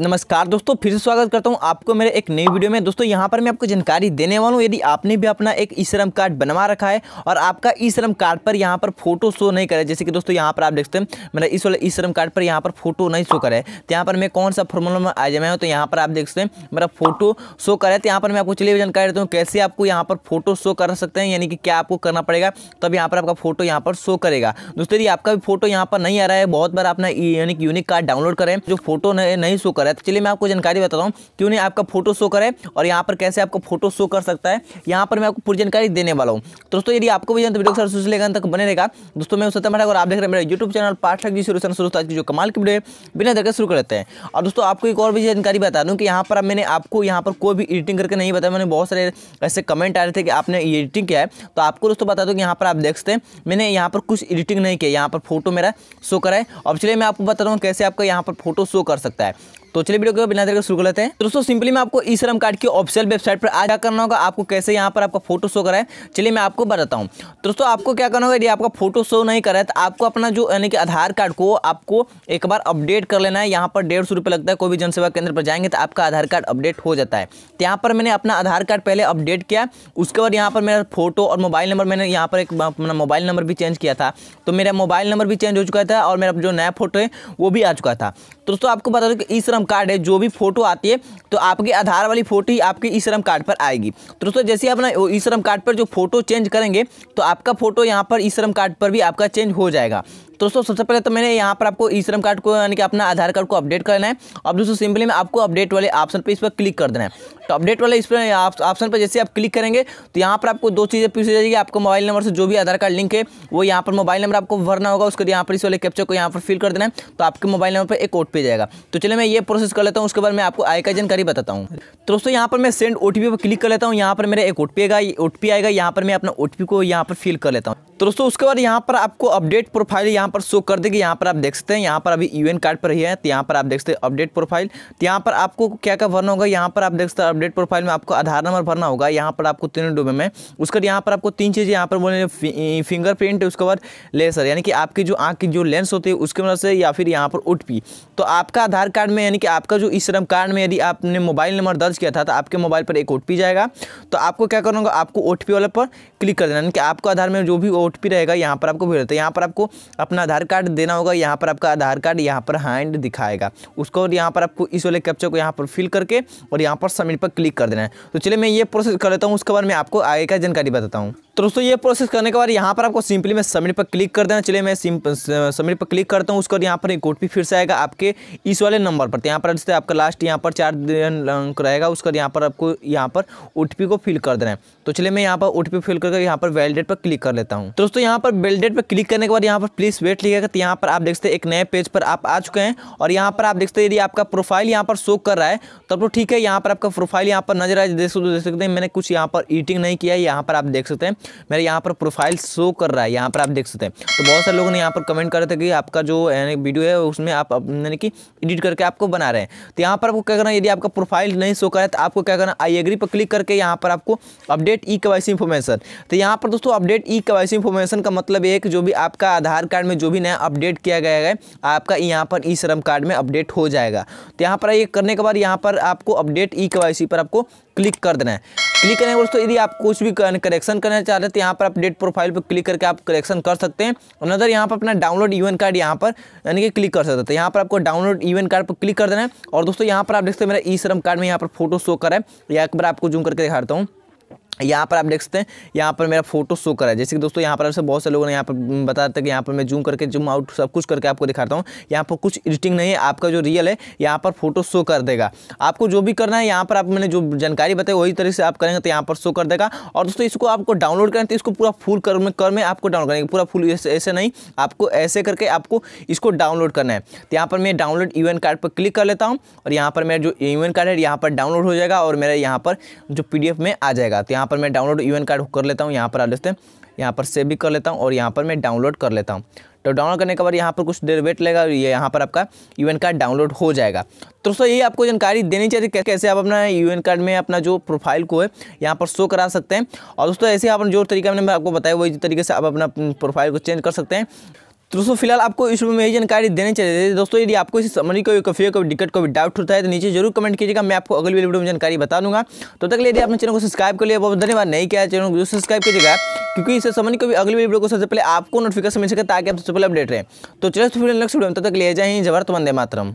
नमस्कार दोस्तों फिर से स्वागत करता हूं आपको मेरे एक नई वीडियो में दोस्तों यहां पर मैं आपको जानकारी देने वाला हूं यदि आपने भी अपना एक ई श्रम कार्ड बनवा रखा है और आपका ई श्रम कार्ड पर यहां पर फोटो शो नहीं करे जैसे कि दोस्तों यहां पर आप देखते हैं मेरा इस वाले ई श्रम कार्ड पर यहाँ पर फोटो नहीं शो करे तो यहाँ पर मैं कौन सा फॉर्मूला में आ जाए तो यहाँ पर आप देखते हैं मेरा फोटो शो करे तो यहाँ पर मैं आपको चलिए जानकारी देता हूँ कैसे आपको यहाँ पर फोटो शो कर सकते हैं यानी कि क्या आपको करना पड़ेगा तब यहाँ पर आपका फोटो यहाँ पर शो करेगा दोस्तों यदि आपका भी फोटो यहाँ पर नहीं आ रहा है बहुत बार अपना यूनिक कार्ड डाउनलोड करें जो फोटो नहीं शो कर रहा है तो चलिए मैं आपको जानकारी बताता हूँ क्यों उन्हें आपका फोटो शो करे और यहाँ पर कैसे आपको फोटो शो कर सकता है यहाँ पर मैं आपको पूरी जानकारी देने वाला हूँ तो दोस्तों यदि आपको भी तो वीडियो सर सोच लेगा तक बने रहेगा दोस्तों मैं सत्यम और आप देख रहे हैं मेरे YouTube channel Pathak ji solution शुरू की जो कमाल की वीडियो है बिना देखकर शुरू कर हैं और दोस्तों आपको एक और भी जानकारी बता दूँ कि यहाँ पर मैंने आपको यहाँ पर कोई भी एडिटिंग करके नहीं बताया मैंने बहुत सारे ऐसे कमेंट आ रहे थे कि आपने एडिटिंग किया है तो आपको दोस्तों बता दूँ कि यहाँ पर आप देख सकते हैं मैंने यहाँ पर कुछ एडिटिंग नहीं किया यहाँ पर फोटो मेरा शो कराए और चलिए मैं आपको बता रहा हूँ कैसे आपका यहाँ पर फोटो शो कर सकता है तो चलिए वीडियो को बिना देर शुरू कर लेते हैं दोस्तों सिंपली मैं आपको ई श्रम कार्ड की ऑफिशियल वेबसाइट पर आ करना होगा आपको कैसे यहाँ पर आपका फोटो शो कराए चलिए मैं आपको बताता हूँ दोस्तों आपको क्या करना होगा यदि आपका फोटो शो नहीं कराए तो आपको अपना जो यानी कि आधार कार्ड को आपको एक बार अपडेट कर लेना है यहाँ पर डेढ़ सौ लगता है कोई भी जनसेवा केंद्र पर जाएंगे तो आपका आधार कार्ड अपडेट हो जाता है तो यहाँ पर मैंने अपना आधार कार्ड पहले अपडेट किया उसके बाद यहाँ पर मेरा फोटो और मोबाइल नंबर मैंने यहाँ पर एक अपना मोबाइल नंबर भी चेंज किया था तो मेरा मोबाइल नंबर भी चेंज हो चुका था और मेरा जो नया फोटो है वो भी आ चुका था दोस्तों आपको बता दो कि ई श्रम श्रम कार्ड है जो भी फोटो आती है तो आपके आधार वाली फोटो ही आपके ई श्रम कार्ड पर आएगी तो दोस्तों जैसे ना ई श्रम कार्ड पर जो फोटो चेंज करेंगे तो आपका फोटो यहाँ पर ई श्रम कार्ड पर भी आपका चेंज हो जाएगा दोस्तों सबसे पहले तो मैंने यहाँ पर आपको ई श्रम कार्ड को यानी कि अपना आधार कार्ड को अपडेट करना है और दोस्तों सिंपली में आपको अपडेट वाले ऑप्शन पर इस पर क्लिक कर देना है तो अपडेट वाले इस पर ऑप्शन पर जैसे आप क्लिक करेंगे तो यहाँ पर आपको दो चीज़ें पूछी जाएगी आपको मोबाइल नंबर से जो भी आधार कार्ड लिंक है वो यहाँ पर मोबाइल नंबर आपको भरना होगा उसके यहाँ पर इस वाले कैप्चर को यहाँ पर फिल कर देना है तो आपके मोबाइल नंबर पर एक ओट पे जाएगा तो चलिए मैं ये प्रोसेस कर लेता हूँ उसके बाद मैं आपको आई का जानकारी बताता हूँ दोस्तों यहाँ पर मैं सेंड ओ पर क्लिक कर लेता हूँ यहाँ पर मेरा एक ओ आएगा ओ आएगा यहाँ पर मैं अपना ओ को यहाँ पर फिल कर लेता हूँ दोस्तों उसके बाद यहाँ पर आपको अपडेट प्रोफाइल यहाँ यहाँ पर शो कर देगी यहाँ पर आप देख सकते हैं यहाँ पर अभी यूएन कार्ड पर ही है तो यहाँ पर आप देख सकते हैं अपडेट प्रोफाइल तो यहाँ पर आपको क्या क्या भरना होगा यहाँ पर आप देख सकते हैं अपडेट प्रोफाइल में आपको आधार नंबर भरना होगा यहाँ पर आपको तीनों डूबे में उसके बाद यहाँ पर आपको तीन चीज़ें यहाँ पर बोले फिंगरप्रिंट उसके बाद लेसर यानी कि आपकी जो आँख की जो लेंस होती है उसके मदद से या फिर यहाँ पर उठपी तो आपका आधार कार्ड में यानी कि आपका जो इस श्रम कार्ड में यदि आपने मोबाइल नंबर दर्ज किया था तो आपके मोबाइल पर एक ओ जाएगा तो आपको क्या करना होगा आपको ओ वाले पर क्लिक कर देना यानी कि आपको आधार में जो भी ओ रहेगा यहाँ पर आपको भेज देते हैं यहाँ पर आपको अपना आधार कार्ड देना होगा यहाँ पर आपका आधार कार्ड यहाँ पर हैंड दिखाएगा उसको और यहाँ पर आपको इस वाले कैप्चर को यहाँ पर फिल करके और यहाँ पर सबमिट पर क्लिक कर देना है तो चलिए मैं ये प्रोसेस कर लेता हूँ उसके बाद मैं आपको आगे का जानकारी बताता हूँ तो दोस्तों ये प्रोसेस करने के बाद यहाँ पर आपको सिंपली मैं सबमिट पर क्लिक कर देना चलिए मैं सबमिट पर क्लिक करता हूँ उसके बाद यहाँ पर एक ओ फिर से आएगा आपके इस वाले नंबर पर यहाँ पर जैसे आपका लास्ट यहाँ पर चार अंक रहेगा उसके बाद यहाँ पर आपको यहाँ पर ओ को फिल कर देना है तो चलिए मैं यहाँ पर ओ फिल करके यहाँ पर वैलिडेट पर क्लिक कर लेता हूँ दोस्तों यहाँ पर वैलिडेट पर क्लिक करने के बाद यहाँ पर प्लीज़ वेट लिखेगा तो यहाँ पर आप देखते हैं एक नए पेज पर आप आ चुके हैं और यहाँ पर आप देखते हैं यदि आपका प्रोफाइल यहाँ पर शो कर रहा है तब तो ठीक है यहाँ पर आपका प्रोफाइल यहाँ पर नजर आए देख सकते देख सकते हैं मैंने कुछ यहाँ पर ईटिंग नहीं किया है यहाँ पर आप देख सकते हैं मेरा यहाँ पर प्रोफाइल शो कर रहा है यहाँ पर आप देख सकते हैं तो बहुत सारे लोगों ने यहाँ पर कमेंट करे थे कि आपका जो वीडियो है उसमें आप यानी कि एडिट करके आपको बना रहे हैं तो यहाँ पर आपको क्या करना यदि आपका प्रोफाइल नहीं शो करा तो आपको क्या करना आई एग्री पर क्लिक करके यहाँ पर आपको अपडेट ई कवाइसी इन्फॉर्मेशन तो यहाँ पर दोस्तों अपडेट ई कवाइसी इन्फॉर्मेशन का मतलब एक जो भी आपका आधार कार्ड में जो भी नया अपडेट किया गया है आपका यहाँ पर ई श्रम कार्ड में अपडेट हो जाएगा तो यहाँ पर ये करने के बाद यहाँ पर आपको अपडेट ई कवाइसी पर आपको क्लिक कर देना है क्लिक करेंगे दोस्तों यदि आप कुछ भी करेक्शन करना चाहते हैं तो यहाँ पर अपडेट प्रोफाइल पर क्लिक करके आप करेक्शन कर सकते हैं अनदर यहाँ पर अपना डाउनलोड ईवन कार्ड यहाँ पर यानी कि क्लिक कर सकते हैं तो यहाँ पर आपको डाउनलोड ईवन कार्ड पर क्लिक कर देना है और दोस्तों यहाँ पर आप देखते हैं मेरा ई श्रम कार्ड में यहाँ पर फोटो शो करें या एक बार आपको जूम करके दिखाता हूँ यहाँ पर आप देख सकते हैं यहाँ पर मेरा फोटो शो करा है जैसे कि दोस्तों यहाँ पर आपसे बहुत से लोगों ने यहाँ पर बताया था कि यहाँ पर मैं जूम करके जूम आउट सब कुछ करके आपको दिखाता हूँ यहाँ पर कुछ एडिटिंग नहीं है आपका जो रियल है यहाँ पर फोटो शो कर देगा आपको जो भी करना है यहाँ पर आप मैंने जो जानकारी बताई वही तरीके से आप करेंगे तो यहाँ पर शो कर देगा और दोस्तों इसको आपको डाउनलोड करें तो इसको पूरा फुल कर में कर में आपको डाउनलोड करेंगे पूरा फुल ऐसे नहीं आपको ऐसे करके आपको इसको डाउनलोड करना है तो यहाँ पर मैं डाउनलोड ईवेंट कार्ड पर क्लिक कर लेता हूँ और यहाँ पर मेरा जो ईवेंट कार्ड है यहाँ पर डाउनलोड हो जाएगा और मेरा यहाँ पर जो पी में आ जाएगा तो यहाँ यहाँ पर मैं डाउनलोड यू कार्ड कर लेता हूँ यहाँ पर आ लेते हैं यहाँ पर सेव भी कर लेता हूँ और यहाँ पर मैं डाउनलोड कर लेता हूँ तो डाउनलोड करने के बाद यहाँ पर कुछ देर वेट लेगा और ये यहाँ पर आपका यू कार्ड डाउनलोड हो जाएगा तो दोस्तों ये आपको जानकारी देनी चाहिए कैसे, कैसे आप अपना यू कार्ड में अपना जो प्रोफाइल को है यहाँ पर शो करा सकते हैं और दोस्तों ऐसे आप जो तरीका मैंने आपको बताया वही तरीके से आप अपना प्रोफाइल को चेंज कर सकते हैं तो दोस्तों फिलहाल आपको इस में यही जानकारी देने चाहिए दोस्तों यदि आपको इस समरी कोई कभी कोई दिक्कत कोई डाउट होता है तो नीचे जरूर कमेंट कीजिएगा मैं आपको अगली वीडियो में जानकारी बता दूंगा तो तक यदि आपने चैनल को सब्सक्राइब कर लिया बहुत धन्यवाद नहीं किया चैनल को सब्सक्राइब कीजिएगा क्योंकि इससे समरी को भी अगली वीडियो को सबसे पहले आपको नोटिफिकेशन मिल सके ताकि आप सबसे पहले अपडेट रहे तो चलो फिर नेक्स्ट वीडियो में तब तक ले जाए जबरत वंदे मातरम